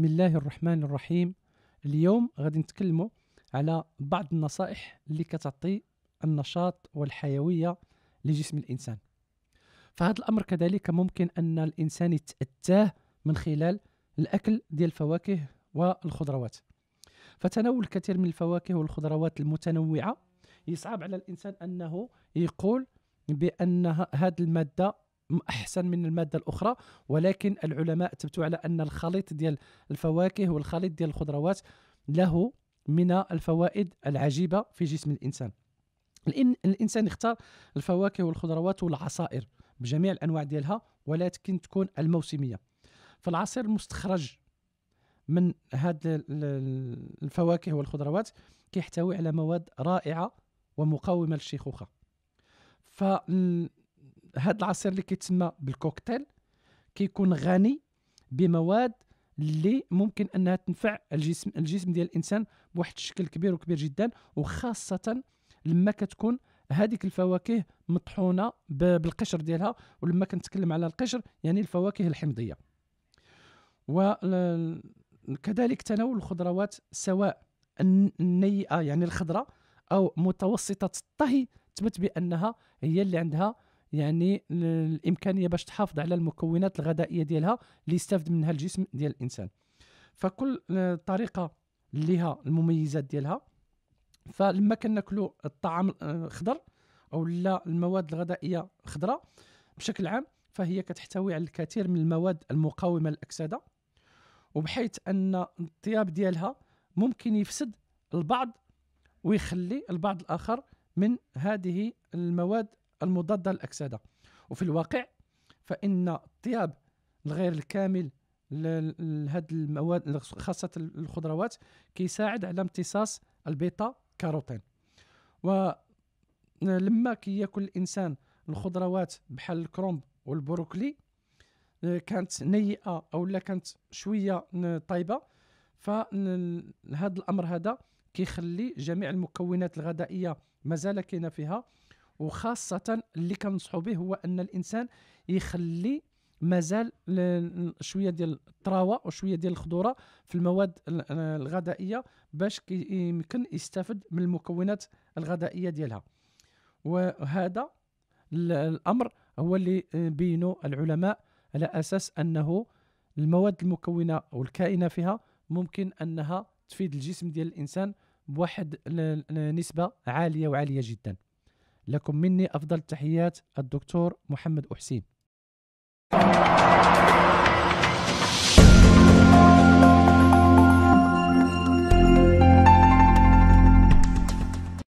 بسم الله الرحمن الرحيم اليوم غادي نتكلموا على بعض النصائح اللي كتعطي النشاط والحيويه لجسم الانسان فهذا الامر كذلك ممكن ان الانسان يتاتاه من خلال الاكل ديال الفواكه والخضروات فتناول الكثير من الفواكه والخضروات المتنوعه يصعب على الانسان انه يقول بان هذه الماده احسن من الماده الاخرى ولكن العلماء ثبتوا على ان الخليط ديال الفواكه والخليط ديال الخضروات له من الفوائد العجيبه في جسم الانسان الانسان يختار الفواكه والخضروات والعصائر بجميع الانواع ديالها ولكن تكون الموسميه فالعصير المستخرج من هذه الفواكه والخضروات كيحتوي على مواد رائعه ومقاومه للشيخوخه ف هذا العصير اللي كيتسمى بالكوكتيل كيكون غني بمواد اللي ممكن انها تنفع الجسم الجسم ديال الانسان بواحد الشكل كبير وكبير جدا وخاصه لما كتكون هذيك الفواكه مطحونه بالقشر ديالها ولما كنتكلم على القشر يعني الفواكه الحمضيه وكذلك تناول الخضروات سواء النيئه يعني الخضراء او متوسطه الطهي تثبت بانها هي اللي عندها يعني الامكانيه باش تحافظ على المكونات الغذائيه ديالها اللي يستافد منها الجسم ديال الانسان فكل آه، طريقه ليها المميزات ديالها فلما كناكلوا الطعام الخضر آه، او لا المواد الغذائيه خضراء بشكل عام فهي كتحتوي على الكثير من المواد المقاومه للاكسده وبحيث ان الطياب ديالها ممكن يفسد البعض ويخلي البعض الاخر من هذه المواد المضادة للأكسدة وفي الواقع فإن الطياب الغير الكامل لهاد المواد خاصة الخضروات كيساعد على امتصاص البيتا كاروتين ولما كياكل الإنسان الخضروات بحال الكرومب والبروكلي كانت نيئة أو لا كانت شوية طايبة فهذا الأمر هذا كيخلي جميع المكونات الغذائية مازال كاينة فيها وخاصه اللي كنصحوا به هو ان الانسان يخلي مازال شويه ديال الطراوه وشويه ديال الخضوره في المواد الغذائيه باش يمكن يستافد من المكونات الغذائيه ديالها وهذا الامر هو اللي بينه العلماء على اساس انه المواد المكونه والكائنه فيها ممكن انها تفيد الجسم ديال الانسان بواحد نسبه عاليه وعاليه جدا لكم مني أفضل التحيات الدكتور محمد أحسين